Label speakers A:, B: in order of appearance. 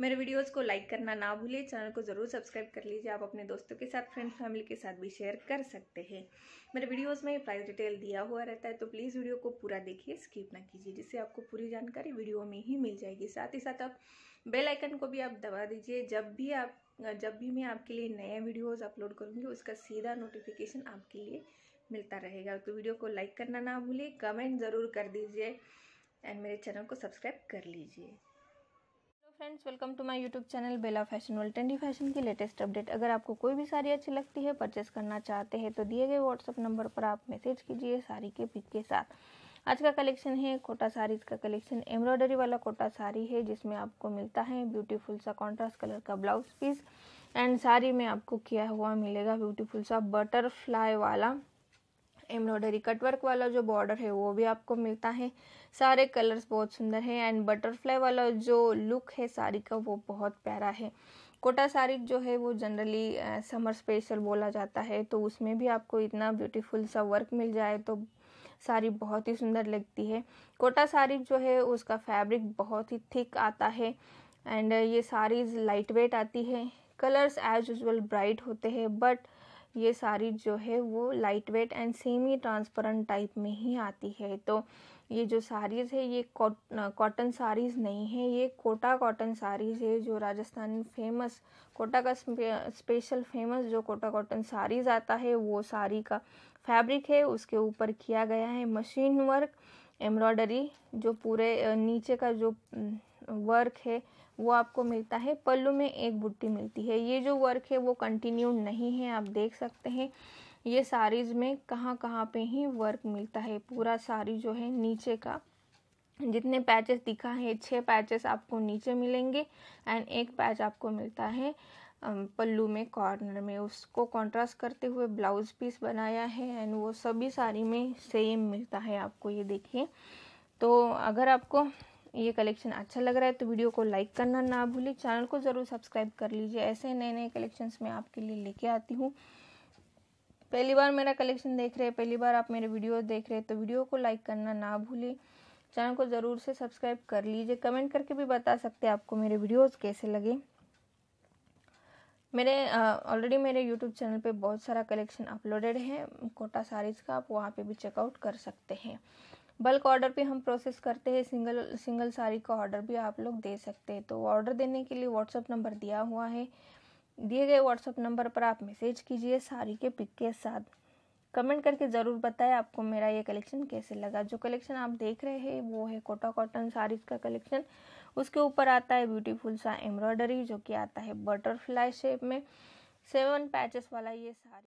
A: मेरे वीडियोस को लाइक करना ना भूलिए चैनल को ज़रूर सब्सक्राइब कर लीजिए आप अपने दोस्तों के साथ फ्रेंड फैमिली के साथ भी शेयर कर सकते हैं मेरे वीडियोस में प्राइस डिटेल दिया हुआ रहता है तो प्लीज़ वीडियो को पूरा देखिए स्किप ना कीजिए जिससे आपको पूरी जानकारी वीडियो में ही मिल जाएगी साथ ही साथ आप बेल आइकन को भी आप दबा दीजिए जब भी आप जब भी मैं आपके लिए नए वीडियोज़ अपलोड करूँगी उसका सीधा नोटिफिकेशन आपके लिए मिलता रहेगा तो वीडियो को लाइक करना ना भूलिए कमेंट ज़रूर कर दीजिए एंड मेरे चैनल को सब्सक्राइब कर लीजिए friends welcome to my YouTube channel Bela fashion world trendy fashion की लेटेस्ट अपडेट अगर आपको कोई भी साड़ी अच्छी लगती है परचेस करना चाहते हैं तो दिए गए व्हाट्सअप नंबर पर आप मैसेज कीजिए साड़ी के पिक के साथ आज का कलेक्शन है कोटा साड़ीज का कलेक्शन एम्ब्रॉयडरी वाला कोटा साड़ी है जिसमें आपको मिलता है ब्यूटीफुल सा कॉन्ट्रास्ट कलर का ब्लाउज पीस एंड साड़ी में आपको किया हुआ मिलेगा ब्यूटीफुल सा बटरफ्लाई वाला एम्ब्रॉयडरी कटवर्क वाला जो बॉर्डर है वो भी आपको मिलता है सारे कलर्स बहुत सुंदर हैं एंड बटरफ्लाई वाला जो लुक है साड़ी का वो बहुत प्यारा है कोटा साड़ी जो है वो जनरली समर स्पेशल बोला जाता है तो उसमें भी आपको इतना ब्यूटीफुल सा वर्क मिल जाए तो साड़ी बहुत ही सुंदर लगती है कोटा साड़ी जो है उसका फैब्रिक बहुत ही थिक आता है एंड ये साड़ीज़ लाइट वेट आती है कलर्स एज यूजल ब्राइट होते हैं बट ये साड़ी जो है वो light weight and semi transparent type में ही आती है तो ये जो साड़ीज़ है ये कॉटन साड़ीज़ नहीं है ये कोटा कॉटन साड़ीज़ है जो राजस्थान में फेमस कोटा का स्पेशल फेमस जो कोटा कॉटन साड़ीज़ आता है वो साड़ी का फैब्रिक है उसके ऊपर किया गया है मशीन वर्क एम्ब्रॉयडरी जो पूरे नीचे का जो वर्क है वो आपको मिलता है पल्लू में एक बुट्टी मिलती है ये जो वर्क है वो कंटिन्यू नहीं है आप देख सकते हैं ये साड़ीज़ में कहाँ कहाँ पे ही वर्क मिलता है पूरा साड़ी जो है नीचे का जितने पैचेस दिखा है छः पैचेस आपको नीचे मिलेंगे एंड एक पैच आपको मिलता है पल्लू में कॉर्नर में उसको कंट्रास्ट करते हुए ब्लाउज पीस बनाया है एंड वो सभी साड़ी में सेम मिलता है आपको ये देखिए तो अगर आपको ये कलेक्शन अच्छा लग रहा है तो वीडियो को लाइक करना ना भूलें चैनल को ज़रूर सब्सक्राइब कर लीजिए ऐसे नए नए कलेक्शंस मैं आपके लिए लेके आती हूँ पहली बार मेरा कलेक्शन देख रहे हैं पहली बार आप मेरे वीडियो देख रहे हैं तो वीडियो को लाइक करना ना भूलें चैनल को ज़रूर से सब्सक्राइब कर लीजिए कमेंट करके भी बता सकते हैं आपको मेरे वीडियोज़ कैसे लगे मेरे ऑलरेडी मेरे यूट्यूब चैनल पे बहुत सारा कलेक्शन अपलोडेड है कोटा साड़ीज़ का आप वहाँ पे भी चेकआउट कर सकते हैं बल्क ऑर्डर पे हम प्रोसेस करते हैं सिंगल सिंगल साड़ी का ऑर्डर भी आप लोग दे सकते हैं तो ऑर्डर देने के लिए व्हाट्सअप नंबर दिया हुआ है दिए गए व्हाट्सअप नंबर पर आप मैसेज कीजिए साड़ी के पिक के साथ कमेंट करके ज़रूर बताएं आपको मेरा ये कलेक्शन कैसे लगा जो कलेक्शन आप देख रहे हैं वो है कोटा कॉटन साड़ीज़ का कलेक्शन उसके ऊपर आता है ब्यूटीफुल सा एम्ब्रॉयडरी जो कि आता है बटरफ्लाई शेप में सेवन पैचेस वाला ये सारी